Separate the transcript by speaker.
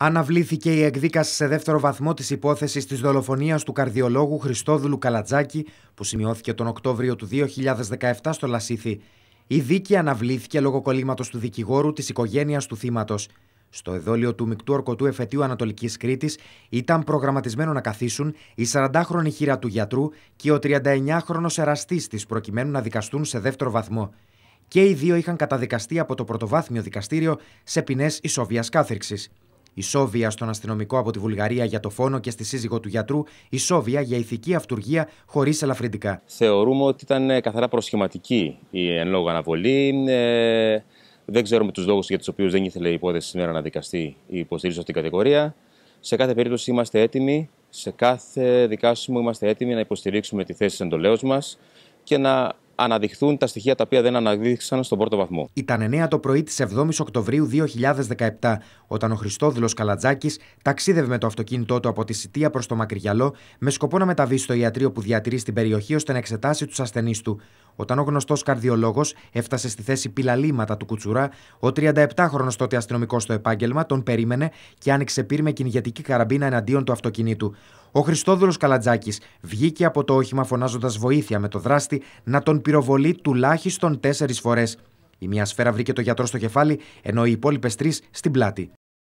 Speaker 1: Αναβλήθηκε η εκδίκαση σε δεύτερο βαθμό της υπόθεσης της δολοφονίας του καρδιολόγου Χριστόδουλου Καλατζάκη που σημειώθηκε τον Οκτώβριο του 2017 στο Λασίθι. Η δίκη αναβλήθηκε λόγω κολλήματος του δικηγόρου της οικογένειας του θύματος. Στο εδόλιο του μεικτού ορκωτού εφετείου Ανατολικής Κρήτης ήταν προγραμματισμένο να καθίσουν η 40χρονη χείρα του γιατρού και ο 39χρονο εραστής της, προκειμένου να δικαστούν σε δεύτερο βαθμό. Και οι δύο είχαν καταδικαστεί από το πρωτοβάθμιο δικαστήριο σε ποινές ισόβιας κάθριξης. Η στον αστυνομικό από τη Βουλγαρία για το φόνο και στη σύζυγο του γιατρού. Η για ηθική αυτουργία χωρίς ελαφρυντικά.
Speaker 2: Θεωρούμε ότι ήταν ε, καθαρά προσχηματική η εν λόγω αναβολή. Ε, δεν ξέρουμε τους λόγους για τους οποίους δεν ήθελε η υπόθεση σήμερα να δικαστεί η υποστήριξη αυτή την κατηγορία. Σε κάθε περίπτωση είμαστε έτοιμοι. Σε κάθε δικάσιμο είμαστε έτοιμοι να υποστηρίξουμε τη θέση εντολέως μας και να αναδειχθούν τα στοιχεία τα οποία δεν αναδείχθησαν στον πρώτο βαθμό.
Speaker 1: Ήταν 9 το πρωί της 7η Οκτωβρίου 2017, όταν ο Χριστόδηλο Καλατζάκης ταξίδευε με το αυτοκίνητό του από τη Σιτία προς το Μακρυγιαλό με σκοπό να μεταβεί στο ιατρείο που διατηρεί στην περιοχή ώστε να εξετάσει τους ασθενείς του όταν ο γνωστός καρδιολόγος έφτασε στη θέση πυλαλήματα του Κουτσουρά, ο 37χρονο τότε αστυνομικός στο επάγγελμα τον περίμενε και άνοιξε πύρ με κυνηγετική καραμπίνα εναντίον του αυτοκινήτου. Ο Χριστόδουλος Καλατζάκης βγήκε από το όχημα φωνάζοντας βοήθεια με το δράστη να τον πυροβολεί τουλάχιστον τέσσερις φορές. Η μία σφαίρα βρήκε το γιατρό στο κεφάλι, ενώ οι υπόλοιπες τρεις στην πλάτη.